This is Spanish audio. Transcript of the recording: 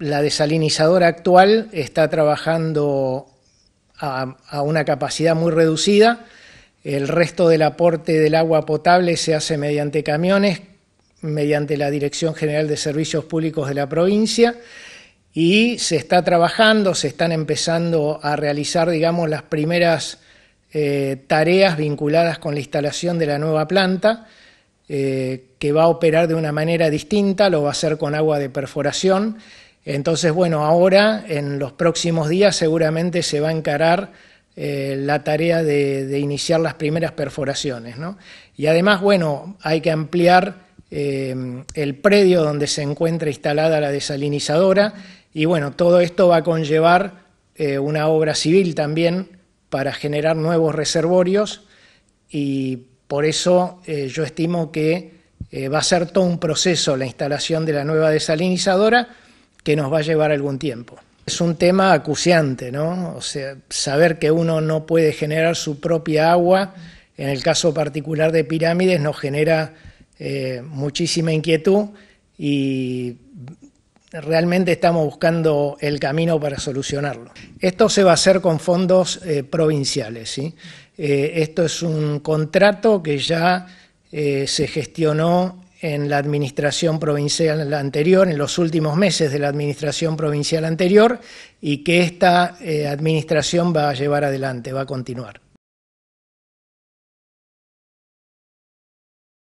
la desalinizadora actual está trabajando a, una capacidad muy reducida. El resto del aporte del agua potable se hace mediante camiones, mediante la Dirección General de Servicios Públicos de la provincia y se está trabajando, se están empezando a realizar, digamos, las primeras eh, tareas vinculadas con la instalación de la nueva planta, eh, que va a operar de una manera distinta, lo va a hacer con agua de perforación entonces, bueno, ahora en los próximos días seguramente se va a encarar eh, la tarea de, iniciar las primeras perforaciones. ¿no? Y además, bueno, hay que ampliar eh, el predio donde se encuentra instalada la desalinizadora y bueno, todo esto va a conllevar eh, una obra civil también para generar nuevos reservorios y por eso yo estimo que va a ser todo un proceso la instalación de la nueva desalinizadora que nos va a llevar algún tiempo. Es un tema acuciante, ¿no? O sea, saber que uno no puede generar su propia agua, en el caso particular de pirámides, nos genera eh, muchísima inquietud y realmente estamos buscando el camino para solucionarlo. Esto se va a hacer con fondos eh, provinciales. ¿sí? Eh, esto es un contrato que ya se gestionó en la administración provincial anterior, en los últimos meses de la administración provincial anterior, y que esta eh, administración va a llevar adelante, va a continuar.